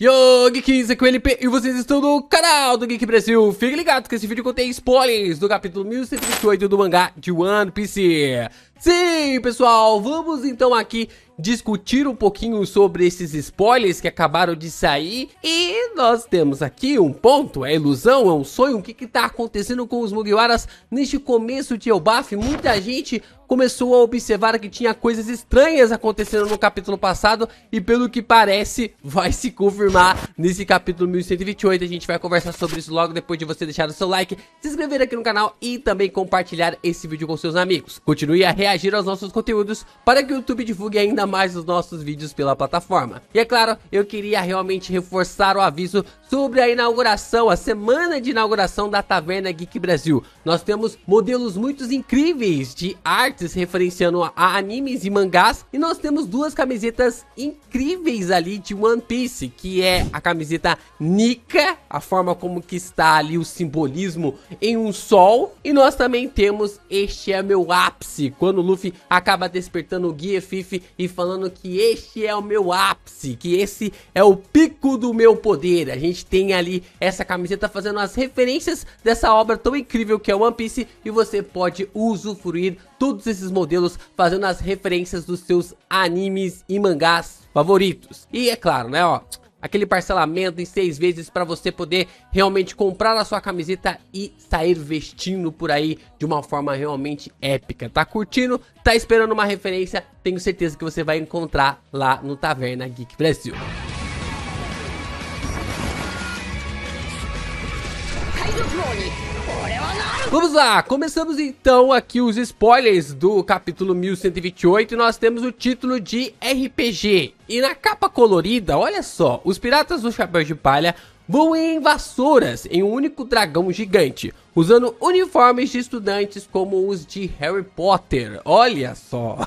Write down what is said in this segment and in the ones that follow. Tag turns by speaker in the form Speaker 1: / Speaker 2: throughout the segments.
Speaker 1: Yo, Geekins, aqui é o LP e vocês estão no canal do Geek Brasil. Fique ligado que esse vídeo contém spoilers do capítulo 1138 do mangá de One Piece. Sim, pessoal, vamos então aqui discutir um pouquinho sobre esses spoilers que acabaram de sair e nós temos aqui um ponto, é ilusão, é um sonho, o que está acontecendo com os Mugiwaras neste começo de Elbaf? Muita gente começou a observar que tinha coisas estranhas acontecendo no capítulo passado e pelo que parece vai se confirmar nesse capítulo 1128, a gente vai conversar sobre isso logo depois de você deixar o seu like, se inscrever aqui no canal e também compartilhar esse vídeo com seus amigos. Continue a reagir reagir aos nossos conteúdos para que o YouTube divulgue ainda mais os nossos vídeos pela plataforma. E é claro, eu queria realmente reforçar o aviso sobre a inauguração, a semana de inauguração da Taverna Geek Brasil. Nós temos modelos muito incríveis de artes referenciando a animes e mangás e nós temos duas camisetas incríveis ali de One Piece, que é a camiseta Nika, a forma como que está ali o simbolismo em um sol, e nós também temos este é meu ápice, quando quando o Luffy acaba despertando o Guia Fifi e falando que este é o meu ápice, que esse é o pico do meu poder. A gente tem ali essa camiseta fazendo as referências dessa obra tão incrível que é One Piece e você pode usufruir todos esses modelos fazendo as referências dos seus animes e mangás favoritos. E é claro, né, ó, aquele parcelamento em seis vezes para você poder realmente comprar a sua camiseta e sair vestindo por aí de uma forma realmente épica. Tá curtindo? Tá esperando uma referência? Tenho certeza que você vai encontrar lá no Taverna Geek Brasil. Vamos lá, começamos então aqui os spoilers do capítulo 1128 e nós temos o título de RPG. E na capa colorida, olha só, os piratas do Chapéu de Palha voam em vassouras em um único dragão gigante usando uniformes de estudantes como os de Harry Potter. Olha só!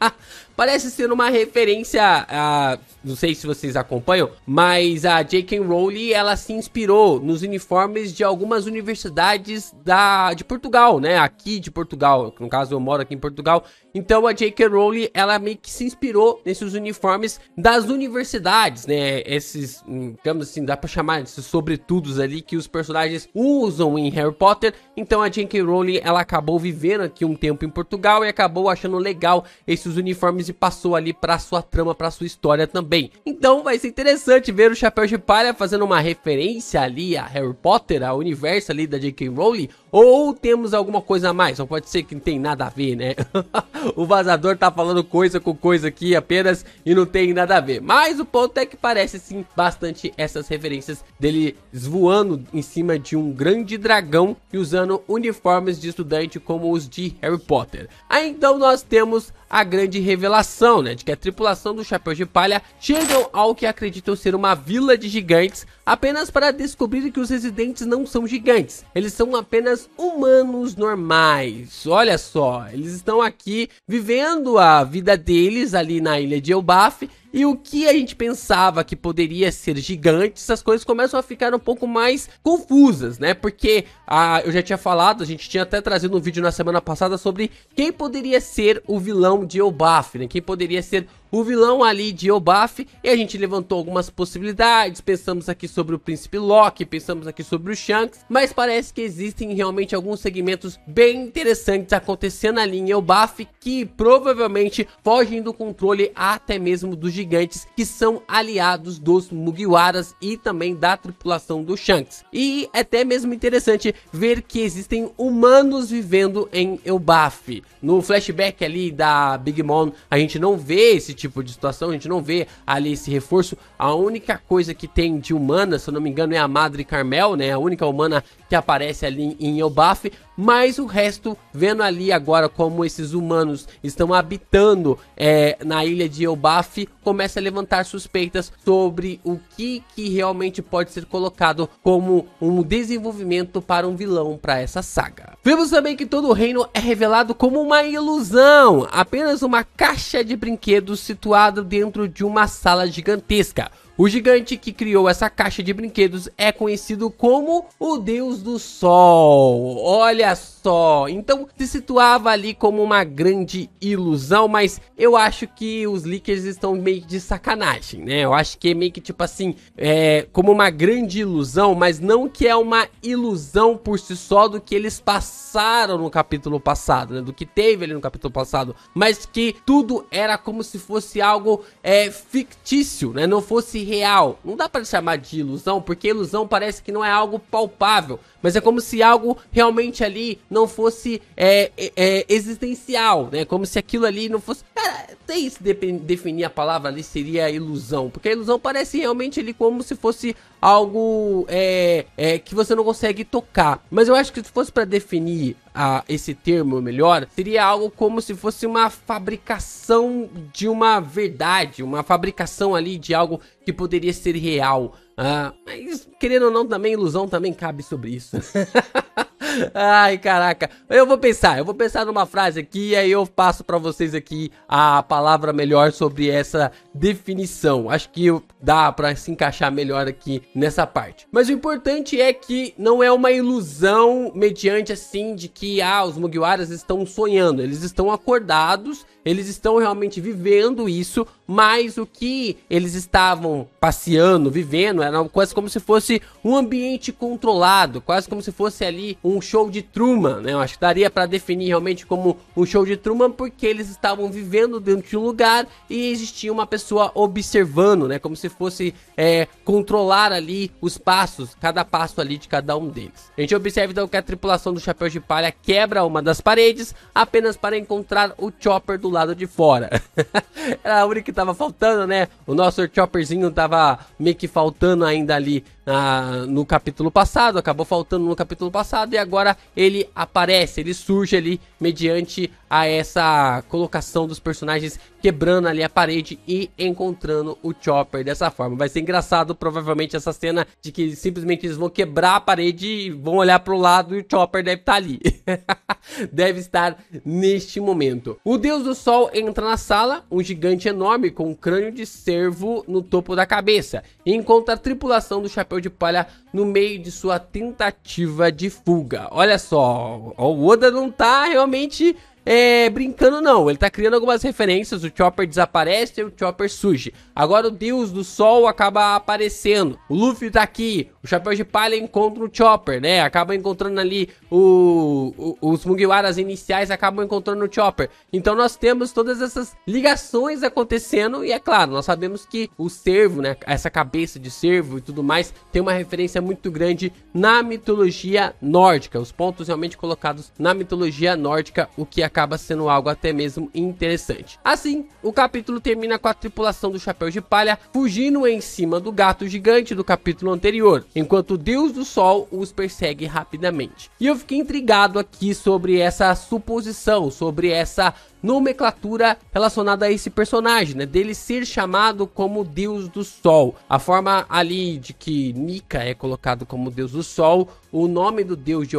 Speaker 1: Parece ser uma referência a. Não sei se vocês acompanham, mas a J.K. Rowley ela se inspirou nos uniformes de algumas universidades da, de Portugal, né? Aqui de Portugal, no caso eu moro aqui em Portugal. Então a J.K. Rowley ela meio que se inspirou nesses uniformes das universidades, né? Esses, hum, digamos assim, dá pra chamar esses sobretudos ali que os personagens usam em Harry Potter. Potter. Então a J.K. Rowling ela acabou vivendo aqui um tempo em Portugal e acabou achando legal esses uniformes e passou ali para sua trama, para sua história também. Então vai ser interessante ver o Chapéu de Palha fazendo uma referência ali a Harry Potter, ao universo ali da J.K. Rowling, ou temos alguma coisa a mais? Não pode ser que não tem nada a ver, né? o vazador tá falando coisa com coisa aqui apenas e não tem nada a ver. Mas o ponto é que parece sim bastante essas referências dele voando em cima de um grande dragão e usando uniformes de estudante como os de Harry Potter. Aí então nós temos a grande revelação, né, de que a tripulação do Chapéu de Palha chegam ao que acreditam ser uma vila de gigantes, apenas para descobrir que os residentes não são gigantes, eles são apenas humanos normais. Olha só, eles estão aqui vivendo a vida deles ali na ilha de Elbaf e o que a gente pensava que poderia ser gigante, essas coisas começam a ficar um pouco mais confusas, né? Porque ah, eu já tinha falado, a gente tinha até trazido um vídeo na semana passada sobre quem poderia ser o vilão de Elbaf, né? Quem poderia ser o vilão ali de Elbaf, e a gente levantou algumas possibilidades, pensamos aqui sobre o Príncipe Loki, pensamos aqui sobre o Shanks, mas parece que existem realmente alguns segmentos bem interessantes acontecendo ali em Elbaf, que provavelmente fogem do controle até mesmo do gigante gigantes que são aliados dos Mugiwaras e também da tripulação do Shanks. E é até mesmo interessante ver que existem humanos vivendo em Elbaf. No flashback ali da Big Mom, a gente não vê esse tipo de situação, a gente não vê ali esse reforço. A única coisa que tem de humana, se eu não me engano, é a Madre Carmel, né? A única humana que aparece ali em Elbaf, mas o resto, vendo ali agora como esses humanos estão habitando é, na ilha de Elbaf, começa a levantar suspeitas sobre o que, que realmente pode ser colocado como um desenvolvimento para um vilão para essa saga. Vemos também que todo o reino é revelado como uma ilusão, apenas uma caixa de brinquedos situada dentro de uma sala gigantesca. O gigante que criou essa caixa de brinquedos é conhecido como o Deus do Sol. Olha só, então se situava ali como uma grande ilusão, mas eu acho que os leakers estão meio de sacanagem, né? Eu acho que é meio que tipo assim, é como uma grande ilusão, mas não que é uma ilusão por si só do que eles passaram no capítulo passado, né? Do que teve ali no capítulo passado, mas que tudo era como se fosse algo é, fictício, né? Não fosse real. Não dá para chamar de ilusão, porque ilusão parece que não é algo palpável mas é como se algo realmente ali não fosse é, é, é existencial, né? Como se aquilo ali não fosse. Cara, até isso definir a palavra ali seria ilusão, porque a ilusão parece realmente ali como se fosse algo é, é, que você não consegue tocar. Mas eu acho que se fosse para definir a, esse termo melhor, seria algo como se fosse uma fabricação de uma verdade, uma fabricação ali de algo que poderia ser real. Ah, mas querendo ou não, também ilusão também cabe sobre isso. Ai, caraca. Eu vou pensar, eu vou pensar numa frase aqui e aí eu passo para vocês aqui a palavra melhor sobre essa definição. Acho que dá para se encaixar melhor aqui nessa parte. Mas o importante é que não é uma ilusão mediante assim de que ah, os Mugiwaras estão sonhando, eles estão acordados, eles estão realmente vivendo isso, mas o que eles estavam passeando, vivendo, era quase como se fosse um ambiente controlado, quase como se fosse ali um show de Truman, né? Eu acho que daria para definir realmente como um show de Truman, porque eles estavam vivendo dentro de um lugar e existia uma pessoa observando, né? Como se fosse é, controlar ali os passos, cada passo ali de cada um deles. A gente observa então que a tripulação do Chapéu de Palha quebra uma das paredes apenas para encontrar o Chopper do lado de fora. Era a única que tava faltando, né? O nosso Chopperzinho tava meio que faltando ainda ali ah, no capítulo passado, acabou faltando no capítulo passado e agora ele aparece, ele surge ali mediante a essa colocação dos personagens quebrando ali a parede e encontrando o Chopper dessa forma. Vai ser engraçado provavelmente essa cena de que simplesmente eles vão quebrar a parede e vão olhar pro lado e o Chopper deve estar tá ali. deve estar neste momento. O deus do sol entra na sala, um gigante enorme com um crânio de cervo no topo da cabeça, e encontra a tripulação do Chapéu de Palha no meio de sua tentativa de fuga. Olha só, o Oda não tá realmente é, brincando, não. Ele tá criando algumas referências. O Chopper desaparece e o Chopper surge. Agora o Deus do Sol acaba aparecendo. O Luffy tá aqui. O Chapéu de Palha encontra o Chopper, né? Acaba encontrando ali o, o, os Mugiwaras iniciais, acabam encontrando o Chopper. Então nós temos todas essas ligações acontecendo. E é claro, nós sabemos que o servo, né? Essa cabeça de servo e tudo mais, tem uma referência muito grande na mitologia nórdica. Os pontos realmente colocados na mitologia nórdica, o que é acaba sendo algo até mesmo interessante. Assim, o capítulo termina com a tripulação do Chapéu de Palha fugindo em cima do gato gigante do capítulo anterior, enquanto o Deus do Sol os persegue rapidamente. E eu fiquei intrigado aqui sobre essa suposição, sobre essa nomenclatura relacionada a esse personagem, né? Dele ser chamado como Deus do Sol. A forma ali de que Nika é colocado como Deus do Sol, o nome do Deus de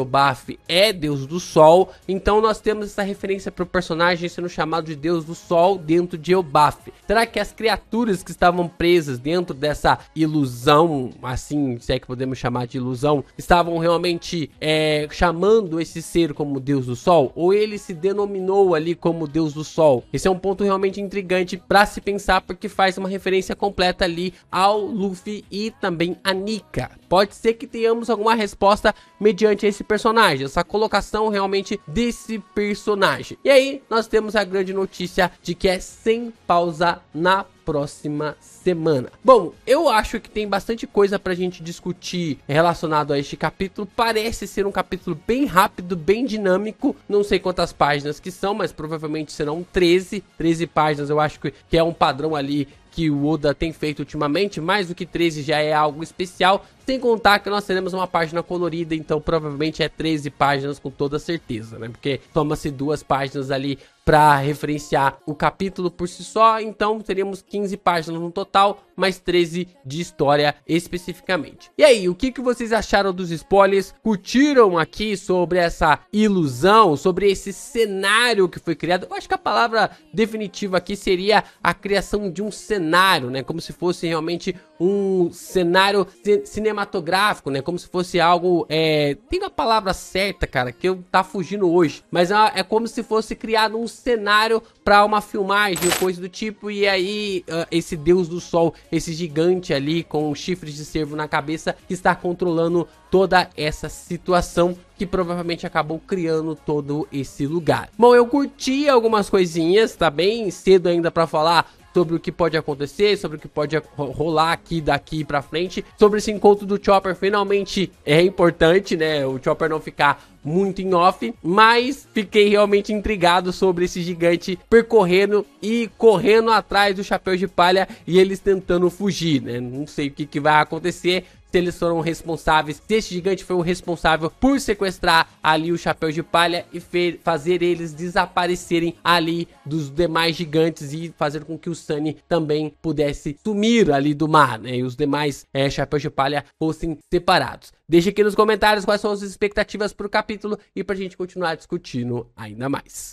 Speaker 1: é Deus do Sol, então nós temos essa referência para o personagem sendo chamado de Deus do Sol dentro de Obaf. Será que as criaturas que estavam presas dentro dessa ilusão, assim, se é que podemos chamar de ilusão, estavam realmente é, chamando esse ser como Deus do Sol? Ou ele se denominou ali como deus do sol. Esse é um ponto realmente intrigante para se pensar porque faz uma referência completa ali ao Luffy e também a Nika. Pode ser que tenhamos alguma resposta mediante esse personagem, essa colocação realmente desse personagem. E aí nós temos a grande notícia de que é sem pausa na próxima semana. Bom, eu acho que tem bastante coisa pra gente discutir relacionado a este capítulo. Parece ser um capítulo bem rápido, bem dinâmico. Não sei quantas páginas que são, mas provavelmente serão 13. 13 páginas, eu acho que é um padrão ali que o Oda tem feito ultimamente, mais do que 13 já é algo especial, sem contar que nós teremos uma página colorida, então provavelmente é 13 páginas com toda certeza, né? Porque toma-se duas páginas ali para referenciar o capítulo por si só, então teríamos 15 páginas no total, mais 13 de história especificamente. E aí, o que, que vocês acharam dos spoilers? Curtiram aqui sobre essa ilusão, sobre esse cenário que foi criado? Eu acho que a palavra definitiva aqui seria a criação de um cenário cenário, né? Como se fosse realmente um cenário cinematográfico, né? Como se fosse algo. É... Tem a palavra certa, cara, que eu tá fugindo hoje. Mas é, é como se fosse criado um cenário para uma filmagem, coisa do tipo. E aí, uh, esse deus do sol, esse gigante ali com chifres de cervo na cabeça, está controlando toda essa situação que provavelmente acabou criando todo esse lugar. Bom, eu curti algumas coisinhas, tá bem cedo ainda para falar sobre o que pode acontecer, sobre o que pode rolar aqui daqui para frente, sobre esse encontro do Chopper finalmente é importante, né? O Chopper não ficar muito em off, mas fiquei realmente intrigado sobre esse gigante percorrendo e correndo atrás do chapéu de palha e eles tentando fugir, né? Não sei o que, que vai acontecer se eles foram responsáveis, se este gigante foi o responsável por sequestrar ali o Chapéu de Palha e fazer eles desaparecerem ali dos demais gigantes e fazer com que o Sunny também pudesse sumir ali do mar, né? E os demais é, Chapéu de Palha fossem separados. Deixe aqui nos comentários quais são as expectativas para o capítulo e para a gente continuar discutindo ainda mais.